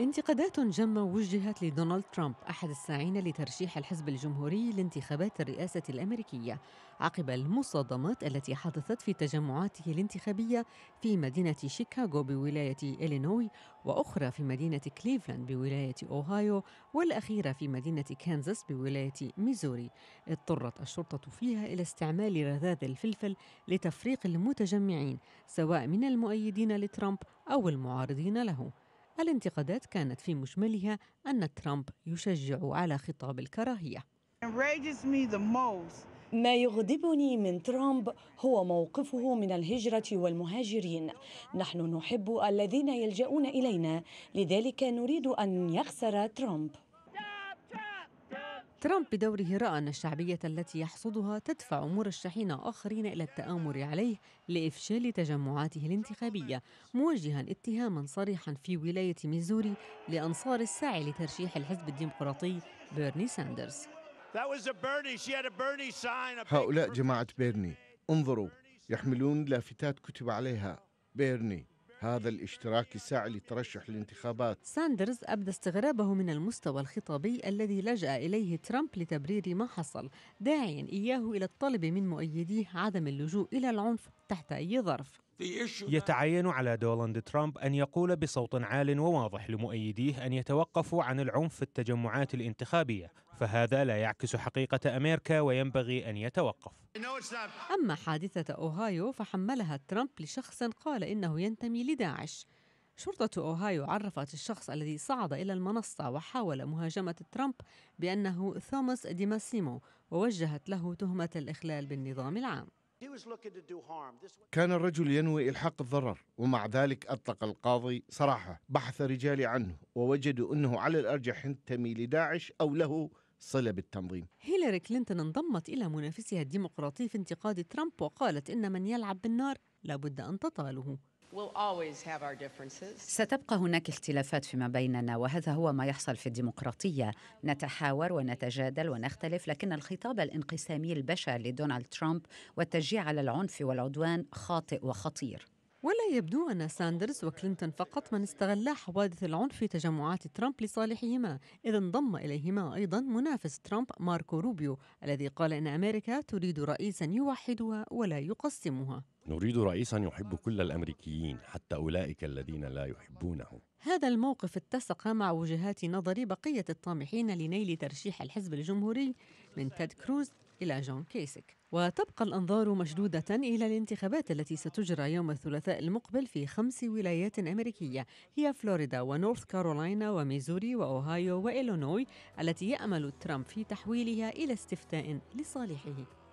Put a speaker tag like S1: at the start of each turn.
S1: انتقادات جمة وجهت لدونالد ترامب أحد الساعين لترشيح الحزب الجمهوري لانتخابات الرئاسة الأمريكية عقب المصادمات التي حدثت في تجمعاته الانتخابية في مدينة شيكاغو بولاية إلينوي وأخرى في مدينة كليفلاند بولاية أوهايو والأخيرة في مدينة كانزاس بولاية ميزوري اضطرت الشرطة فيها إلى استعمال رذاذ الفلفل لتفريق المتجمعين سواء من المؤيدين لترامب أو المعارضين له الانتقادات كانت في مجملها أن ترامب يشجع على خطاب الكراهية ما يغضبني من ترامب هو موقفه من الهجرة والمهاجرين نحن نحب الذين يلجؤون إلينا لذلك نريد أن يخسر ترامب ترامب بدوره رأى أن الشعبية التي يحصدها تدفع مرشحين آخرين إلى التآمر عليه لإفشال تجمعاته الانتخابية موجها اتهاما صريحا في ولاية ميزوري لأنصار الساعي لترشيح الحزب الديمقراطي بيرني ساندرز
S2: هؤلاء جماعة بيرني انظروا يحملون لافتات كتب عليها بيرني هذا الاشتراك سعى لترشح للانتخابات
S1: ساندرز أبدى استغرابه من المستوى الخطابي الذي لجأ إليه ترامب لتبرير ما حصل داعيا إياه إلى الطلب من مؤيديه عدم اللجوء إلى العنف تحت أي ظرف
S2: يتعين على دونالد ترامب أن يقول بصوت عال وواضح لمؤيديه أن يتوقفوا عن العنف في التجمعات الانتخابية فهذا لا يعكس حقيقة أمريكا وينبغي أن يتوقف
S1: أما حادثة أوهايو فحملها ترامب لشخص قال إنه ينتمي لداعش شرطة أوهايو عرفت الشخص الذي صعد إلى المنصة وحاول مهاجمة ترامب بأنه ثوماس ديماسيمو ووجهت له تهمة الإخلال بالنظام العام
S2: كان الرجل ينوي إلحاق الضرر ومع ذلك أطلق القاضي صراحة بحث رجالي عنه ووجدوا أنه على الأرجح ينتمي لداعش أو له صلة بالتنظيم
S1: هيلاري كلينتون انضمت إلى منافسها الديمقراطي في انتقاد ترامب وقالت إن من يلعب بالنار لابد أن تطاله ستبقى هناك اختلافات فيما بيننا وهذا هو ما يحصل في الديمقراطيه نتحاور ونتجادل ونختلف لكن الخطاب الانقسامي البشع لدونالد ترامب والتشجيع على العنف والعدوان خاطئ وخطير ولا يبدو أن ساندرز وكلينتون فقط من استغلا حوادث العنف في تجمعات ترامب لصالحهما إذ انضم إليهما أيضا منافس ترامب ماركو روبيو الذي قال إن أمريكا تريد رئيسا يوحدها ولا يقسمها نريد رئيسا يحب كل الأمريكيين حتى أولئك الذين لا يحبونه هذا الموقف اتسق مع وجهات نظر بقية الطامحين لنيل ترشيح الحزب الجمهوري من تيد كروز إلى جون كيسك وتبقى الأنظار مشدودة إلى الانتخابات التي ستجرى يوم الثلاثاء المقبل في خمس ولايات أمريكية هي فلوريدا ونورث كارولاينا وميزوري وأوهايو وإلينوي التي يأمل ترامب في تحويلها إلى استفتاء لصالحه